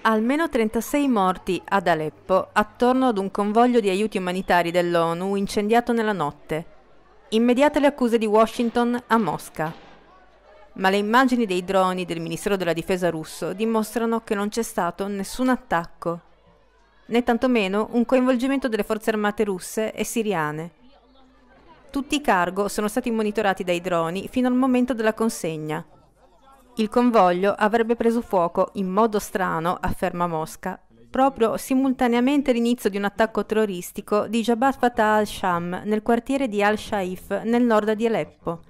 Almeno 36 morti ad Aleppo attorno ad un convoglio di aiuti umanitari dell'ONU incendiato nella notte. Immediate le accuse di Washington a Mosca. Ma le immagini dei droni del Ministero della Difesa russo dimostrano che non c'è stato nessun attacco, né tantomeno un coinvolgimento delle forze armate russe e siriane. Tutti i cargo sono stati monitorati dai droni fino al momento della consegna. Il convoglio avrebbe preso fuoco in modo strano, afferma Mosca, proprio simultaneamente all'inizio di un attacco terroristico di Jabhat Fatah al-Sham nel quartiere di al-Shaif nel nord di Aleppo,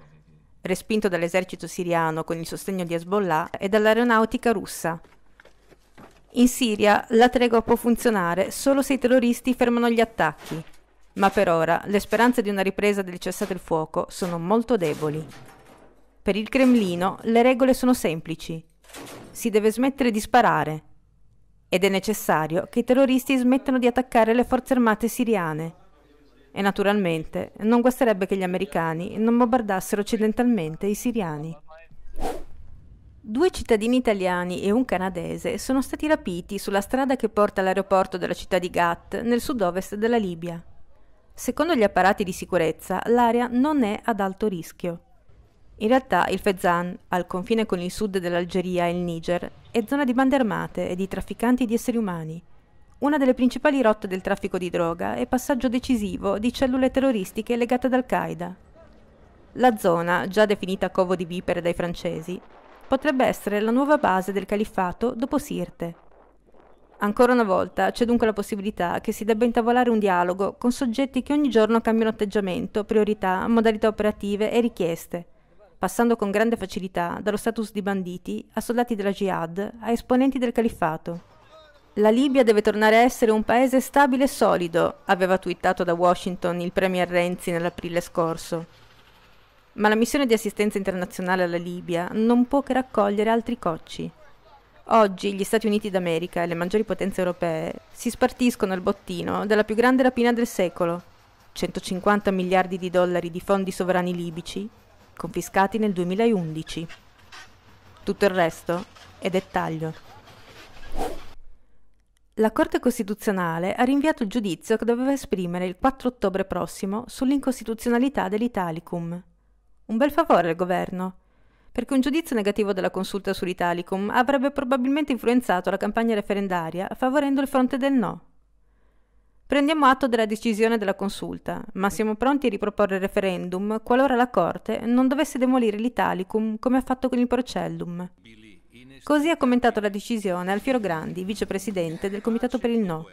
respinto dall'esercito siriano con il sostegno di Hezbollah e dall'aeronautica russa. In Siria la tregua può funzionare solo se i terroristi fermano gli attacchi, ma per ora le speranze di una ripresa del cessate il fuoco sono molto deboli. Per il Cremlino le regole sono semplici. Si deve smettere di sparare. Ed è necessario che i terroristi smettano di attaccare le forze armate siriane. E naturalmente non guasterebbe che gli americani non bombardassero occidentalmente i siriani. Due cittadini italiani e un canadese sono stati rapiti sulla strada che porta all'aeroporto della città di Ghat, nel sud-ovest della Libia. Secondo gli apparati di sicurezza, l'area non è ad alto rischio. In realtà il Fezzan, al confine con il sud dell'Algeria e il Niger, è zona di bande armate e di trafficanti di esseri umani. Una delle principali rotte del traffico di droga e passaggio decisivo di cellule terroristiche legate ad Al-Qaeda. La zona, già definita covo di vipere dai francesi, potrebbe essere la nuova base del califfato dopo Sirte. Ancora una volta c'è dunque la possibilità che si debba intavolare un dialogo con soggetti che ogni giorno cambiano atteggiamento, priorità, modalità operative e richieste – passando con grande facilità dallo status di banditi a soldati della jihad a esponenti del califfato. La Libia deve tornare a essere un paese stabile e solido, aveva twittato da Washington il premier Renzi nell'aprile scorso. Ma la missione di assistenza internazionale alla Libia non può che raccogliere altri cocci. Oggi gli Stati Uniti d'America e le maggiori potenze europee si spartiscono il bottino della più grande rapina del secolo. 150 miliardi di dollari di fondi sovrani libici confiscati nel 2011. Tutto il resto è dettaglio. La Corte Costituzionale ha rinviato il giudizio che doveva esprimere il 4 ottobre prossimo sull'incostituzionalità dell'Italicum. Un bel favore al governo, perché un giudizio negativo della consulta sull'Italicum avrebbe probabilmente influenzato la campagna referendaria favorendo il fronte del no. Prendiamo atto della decisione della consulta, ma siamo pronti a riproporre il referendum qualora la Corte non dovesse demolire l'Italicum come ha fatto con il Procellum. Così ha commentato la decisione Alfiero Grandi, vicepresidente del Comitato per il No.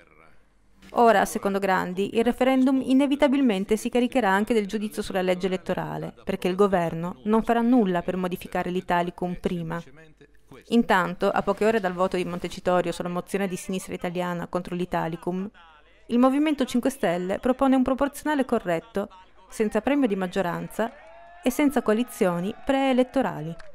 Ora, secondo Grandi, il referendum inevitabilmente si caricherà anche del giudizio sulla legge elettorale, perché il governo non farà nulla per modificare l'Italicum prima. Intanto, a poche ore dal voto di Montecitorio sulla mozione di sinistra italiana contro l'Italicum, il Movimento 5 Stelle propone un proporzionale corretto, senza premio di maggioranza e senza coalizioni preelettorali.